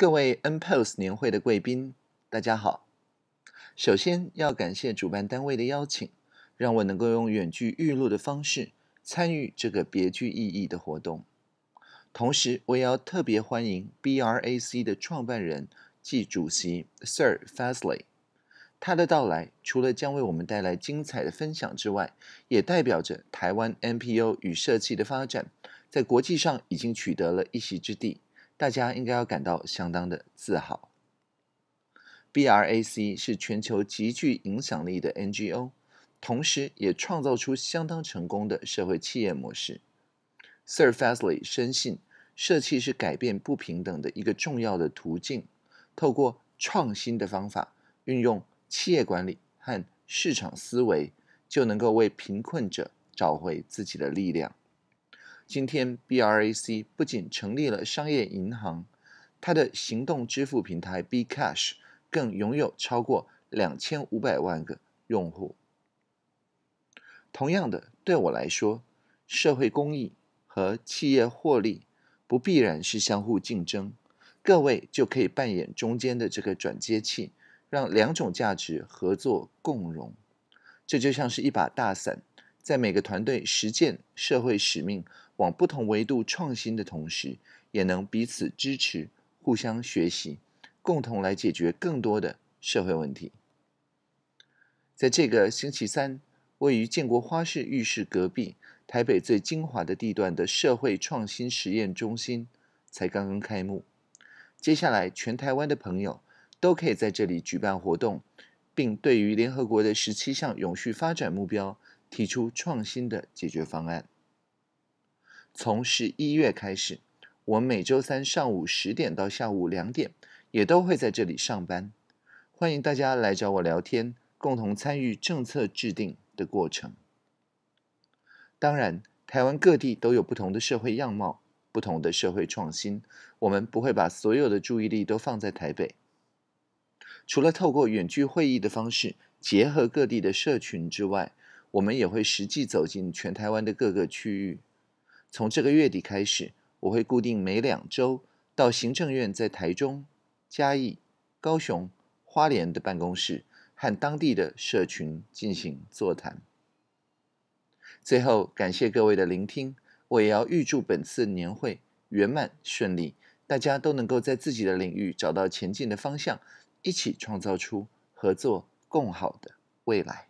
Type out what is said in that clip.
各位 NPOs 年会的贵宾，大家好！首先要感谢主办单位的邀请，让我能够用远距预录的方式参与这个别具意义的活动。同时，我也要特别欢迎 BRAC 的创办人暨主席 Sir f a z l y 他的到来，除了将为我们带来精彩的分享之外，也代表着台湾 NPO 与设计的发展在国际上已经取得了一席之地。大家应该要感到相当的自豪。B R A C 是全球极具影响力的 N G O，同时也创造出相当成功的社会企业模式。Sir f a s l y 深信，社企是改变不平等的一个重要的途径。透过创新的方法，运用企业管理和市场思维，就能够为贫困者找回自己的力量。今天，B R A C 不仅成立了商业银行，它的行动支付平台 B Cash 更拥有超过两千五百万个用户。同样的，对我来说，社会公益和企业获利不必然是相互竞争，各位就可以扮演中间的这个转接器，让两种价值合作共荣。这就像是一把大伞。在每个团队实践社会使命、往不同维度创新的同时，也能彼此支持、互相学习，共同来解决更多的社会问题。在这个星期三，位于建国花市浴室隔壁、台北最精华的地段的社会创新实验中心才刚刚开幕。接下来，全台湾的朋友都可以在这里举办活动，并对于联合国的十七项永续发展目标。提出创新的解决方案。从十一月开始，我每周三上午十点到下午两点也都会在这里上班，欢迎大家来找我聊天，共同参与政策制定的过程。当然，台湾各地都有不同的社会样貌，不同的社会创新，我们不会把所有的注意力都放在台北。除了透过远距会议的方式结合各地的社群之外，我们也会实际走进全台湾的各个区域。从这个月底开始，我会固定每两周到行政院在台中、嘉义、高雄、花莲的办公室，和当地的社群进行座谈。最后，感谢各位的聆听，我也要预祝本次年会圆满顺利，大家都能够在自己的领域找到前进的方向，一起创造出合作共好的未来。